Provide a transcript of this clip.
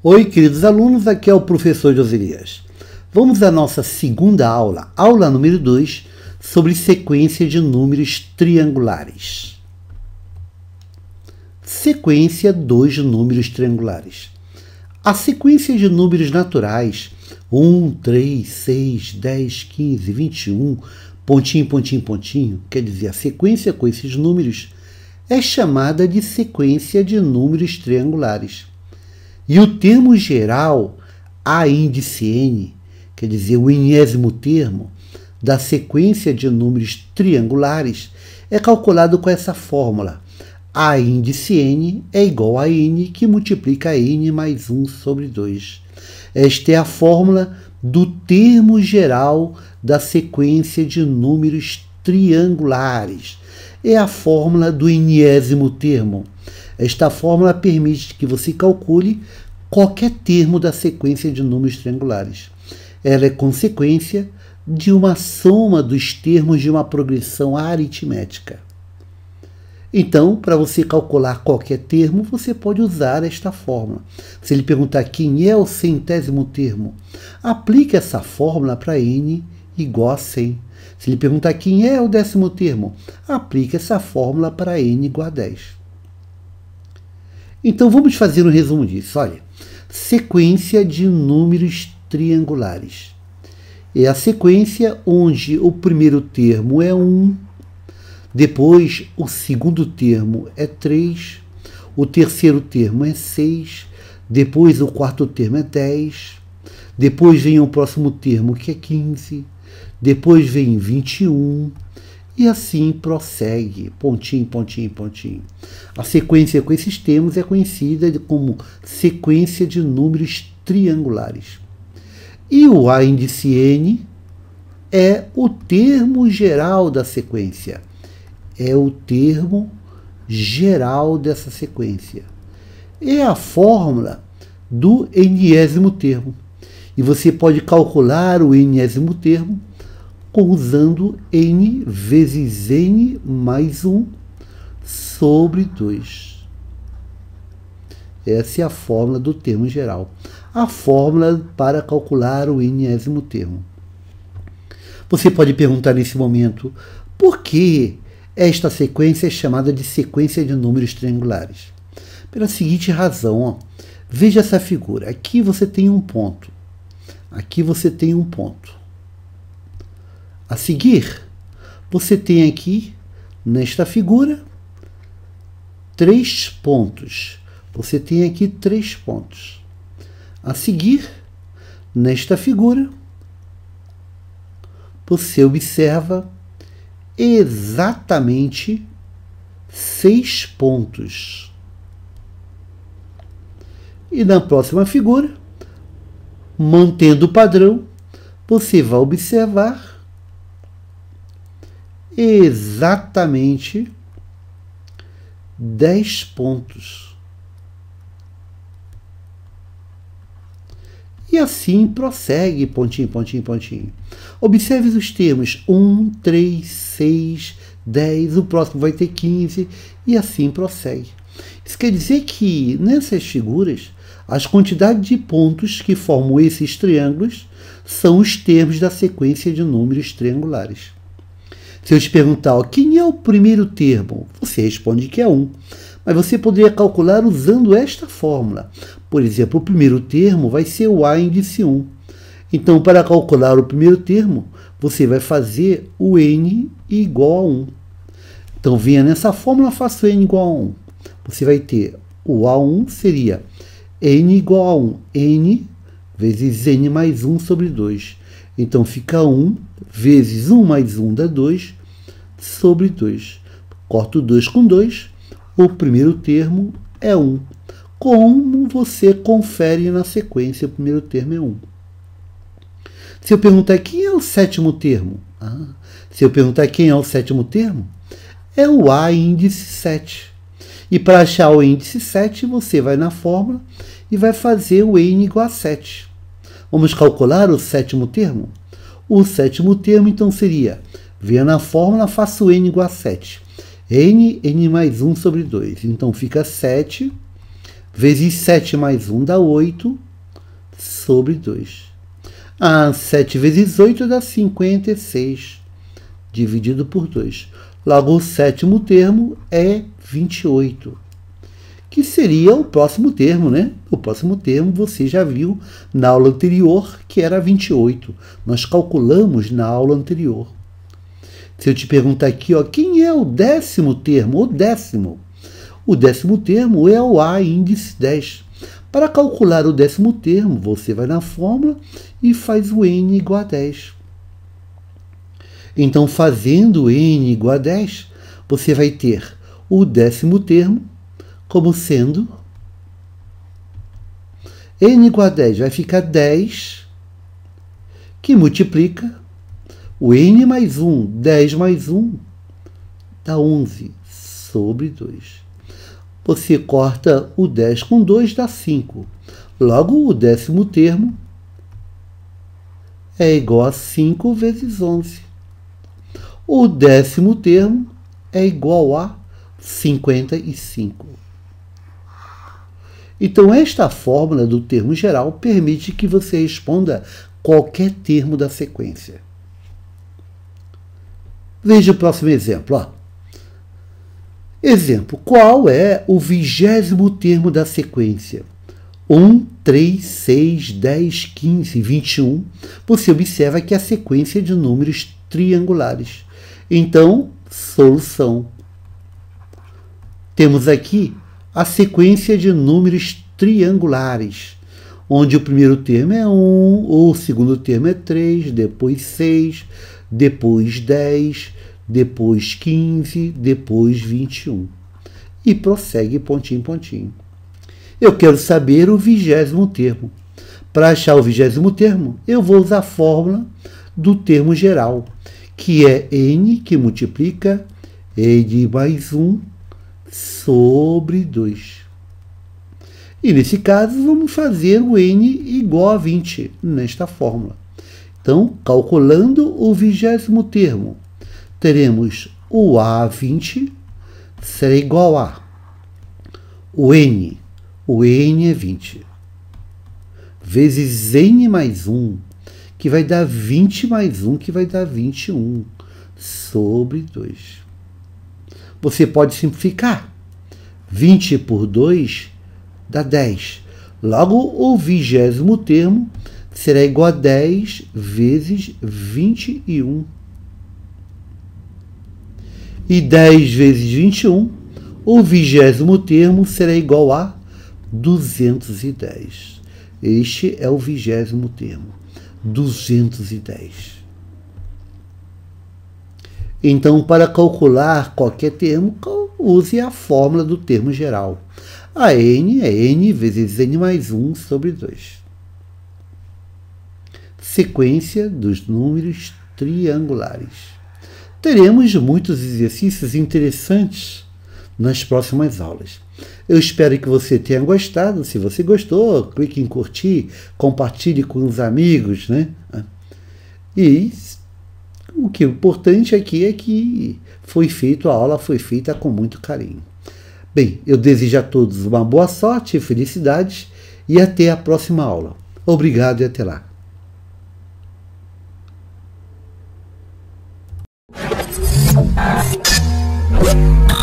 Oi, queridos alunos, aqui é o professor Josilias. Vamos à nossa segunda aula, aula número 2, sobre sequência de números triangulares. Sequência 2 de números triangulares. A sequência de números naturais 1, 3, 6, 10, 15, 21 pontinho, pontinho, pontinho, quer dizer, a sequência com esses números é chamada de sequência de números triangulares. E o termo geral, a índice n, quer dizer, o enésimo termo da sequência de números triangulares, é calculado com essa fórmula. A índice n é igual a n que multiplica n mais 1 sobre 2. Esta é a fórmula do termo geral da sequência de números triangulares. É a fórmula do enésimo termo. Esta fórmula permite que você calcule qualquer termo da sequência de números triangulares. Ela é consequência de uma soma dos termos de uma progressão aritmética. Então, para você calcular qualquer termo, você pode usar esta fórmula. Se ele perguntar quem é o centésimo termo, aplique essa fórmula para n e gocem. Se lhe perguntar quem é o décimo termo, aplique essa fórmula para n igual a 10. Então vamos fazer um resumo disso. Olha, sequência de números triangulares. É a sequência onde o primeiro termo é 1, depois o segundo termo é 3, o terceiro termo é 6, depois o quarto termo é 10, depois vem o próximo termo que é 15 depois vem 21 e assim prossegue, pontinho, pontinho, pontinho. A sequência com esses termos é conhecida como sequência de números triangulares. E o A índice N é o termo geral da sequência. É o termo geral dessa sequência. É a fórmula do enésimo termo. E você pode calcular o enésimo termo usando n vezes n mais 1 sobre 2. Essa é a fórmula do termo geral. A fórmula para calcular o nésimo termo. Você pode perguntar nesse momento por que esta sequência é chamada de sequência de números triangulares. Pela seguinte razão, ó. veja essa figura. Aqui você tem um ponto. Aqui você tem um ponto. A seguir, você tem aqui nesta figura três pontos. Você tem aqui três pontos. A seguir, nesta figura, você observa exatamente seis pontos. E na próxima figura, mantendo o padrão, você vai observar exatamente 10 pontos. E assim prossegue, pontinho, pontinho, pontinho. Observe os termos 1, 3, 6, 10, o próximo vai ter 15 e assim prossegue. Isso quer dizer que nessas figuras, as quantidades de pontos que formam esses triângulos são os termos da sequência de números triangulares. Se eu te perguntar quem é o primeiro termo, você responde que é 1. Mas você poderia calcular usando esta fórmula. Por exemplo, o primeiro termo vai ser o A índice 1. Então, para calcular o primeiro termo, você vai fazer o N igual a 1. Então, venha nessa fórmula, faça o N igual a 1. Você vai ter o A1 seria N igual a 1. N vezes N mais 1 sobre 2. Então fica 1 vezes 1 mais 1 dá 2 sobre 2. Corto 2 com 2, o primeiro termo é 1. Como você confere na sequência, o primeiro termo é 1. Se eu perguntar quem é o sétimo termo, ah, se eu perguntar quem é o sétimo termo, é o A índice 7. E para achar o índice 7, você vai na fórmula e vai fazer o N igual a 7. Vamos calcular o sétimo termo? O sétimo termo, então, seria, via na fórmula, faço n igual a 7. n, n mais 1 sobre 2. Então, fica 7 vezes 7 mais 1 dá 8 sobre 2. Ah, 7 vezes 8 dá 56, dividido por 2. Logo, o sétimo termo é 28 que seria o próximo termo, né? O próximo termo você já viu na aula anterior, que era 28. Nós calculamos na aula anterior. Se eu te perguntar aqui, ó, quem é o décimo termo? O décimo. O décimo termo é o A índice 10. Para calcular o décimo termo, você vai na fórmula e faz o n igual a 10. Então, fazendo n igual a 10, você vai ter o décimo termo como sendo n igual a 10 vai ficar 10, que multiplica o n mais 1, 10 mais 1, dá 11 sobre 2. Você corta o 10 com 2, dá 5. Logo, o décimo termo é igual a 5 vezes 11. O décimo termo é igual a 55. Então, esta fórmula do termo geral permite que você responda qualquer termo da sequência. Veja o próximo exemplo. Ó. Exemplo: qual é o vigésimo termo da sequência? 1, 3, 6, 10, 15, 21. Você observa que a sequência é de números triangulares. Então, solução. Temos aqui a sequência de números triangulares, onde o primeiro termo é 1, ou o segundo termo é 3, depois 6, depois 10, depois 15, depois 21. E prossegue pontinho pontinho. Eu quero saber o vigésimo termo. Para achar o vigésimo termo, eu vou usar a fórmula do termo geral, que é n que multiplica n mais 1 sobre 2. E nesse caso, vamos fazer o n igual a 20 nesta fórmula. Então, calculando o vigésimo termo, teremos o A20 será igual a o N. O N é 20. Vezes N mais 1, que vai dar 20 mais 1, que vai dar 21, sobre 2 você pode simplificar. 20 por 2 dá 10. Logo, o vigésimo termo será igual a 10 vezes 21. E 10 vezes 21, o vigésimo termo será igual a 210. Este é o vigésimo termo. 210. Então, para calcular qualquer termo, use a fórmula do termo geral. A n é n vezes n mais 1 sobre 2. Sequência dos números triangulares. Teremos muitos exercícios interessantes nas próximas aulas. Eu espero que você tenha gostado. Se você gostou, clique em curtir, compartilhe com os amigos, né? E o que é importante aqui é que foi feito, a aula foi feita com muito carinho. Bem, eu desejo a todos uma boa sorte, felicidade e até a próxima aula. Obrigado e até lá. Thank you.